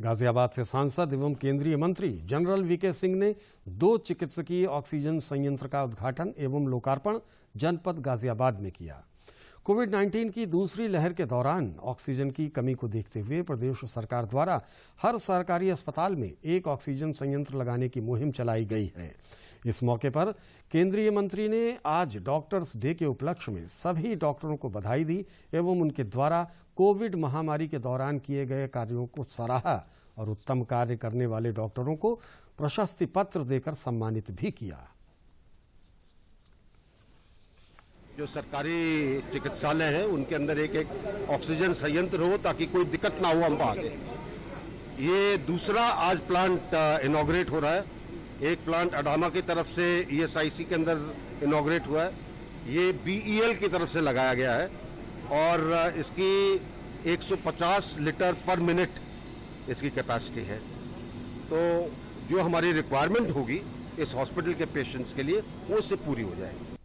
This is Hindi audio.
गाजियाबाद से सांसद एवं केंद्रीय मंत्री जनरल वीके सिंह ने दो चिकित्सकीय ऑक्सीजन संयंत्र का उद्घाटन एवं लोकार्पण जनपद गाजियाबाद में किया कोविड 19 की दूसरी लहर के दौरान ऑक्सीजन की कमी को देखते हुए प्रदेश सरकार द्वारा हर सरकारी अस्पताल में एक ऑक्सीजन संयंत्र लगाने की मुहिम चलाई गई है इस मौके पर केंद्रीय मंत्री ने आज डॉक्टर्स डे के उपलक्ष्य में सभी डॉक्टरों को बधाई दी एवं उनके द्वारा कोविड महामारी के दौरान किए गए कार्यों को सराहा और उत्तम कार्य करने वाले डॉक्टरों को प्रशस्ति पत्र देकर सम्मानित भी किया जो सरकारी चिकित्सालय हैं उनके अंदर एक एक ऑक्सीजन संयंत्र हो ताकि कोई दिक्कत ना हो हम आगे ये दूसरा आज प्लांट इनाग्रेट हो रहा है एक प्लांट अडामा की तरफ से ई e के अंदर इनाग्रेट हुआ है ये बी e की तरफ से लगाया गया है और इसकी 150 लीटर पर मिनट इसकी कैपेसिटी है तो जो हमारी रिक्वायरमेंट होगी इस हॉस्पिटल के पेशेंट्स के लिए वो उससे पूरी हो जाएगी